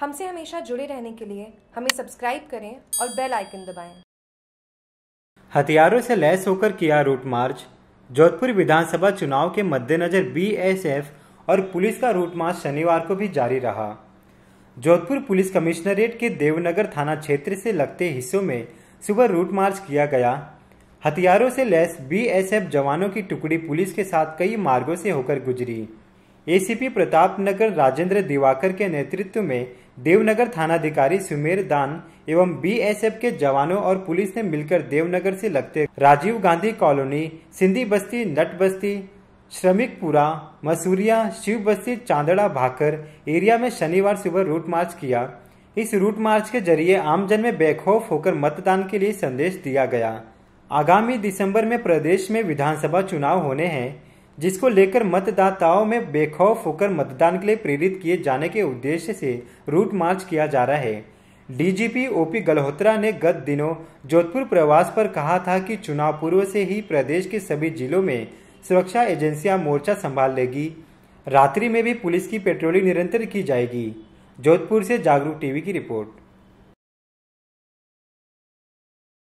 हमसे हमेशा जुड़े रहने के लिए हमें सब्सक्राइब करें और बेल आइकन दबाएं। हथियारों से लैस होकर किया रूट मार्च जोधपुर विधानसभा चुनाव के मद्देनजर बीएसएफ और पुलिस का रूट मार्च शनिवार को भी जारी रहा जोधपुर पुलिस कमिश्नरेट के देवनगर थाना क्षेत्र से लगते हिस्सों में सुबह रूट मार्च किया गया हथियारों से लैस बीएसएफ जवानों की टुकड़ी पुलिस के साथ कई मार्गों से होकर गुजरी एसीपी नगर राजेंद्र दिवाकर के नेतृत्व में देवनगर थानाधिकारी सुमेर दान एवं बीएसएफ के जवानों और पुलिस ने मिलकर देवनगर से लगते राजीव गांधी कॉलोनी सिंधी बस्ती नट बस्ती श्रमिकपुरा मसूरिया शिव बस्ती चांदड़ा भाकर एरिया में शनिवार सुबह रूट मार्च किया इस रूट मार्च के जरिए आमजन में बेखौफ होकर मतदान के लिए संदेश दिया गया आगामी दिसंबर में प्रदेश में विधानसभा चुनाव होने हैं जिसको लेकर मतदाताओं में बेखौफ होकर मतदान के लिए प्रेरित किए जाने के उद्देश्य से रूट मार्च किया जा रहा है डीजीपी ओपी गल्होत्रा ने गत दिनों जोधपुर प्रवास पर कहा था कि चुनाव पूर्व से ही प्रदेश के सभी जिलों में सुरक्षा एजेंसियां मोर्चा संभाल लेगी रात्रि में भी पुलिस की पेट्रोलिंग निरंतर की जाएगी जोधपुर से जागरूक टीवी की रिपोर्ट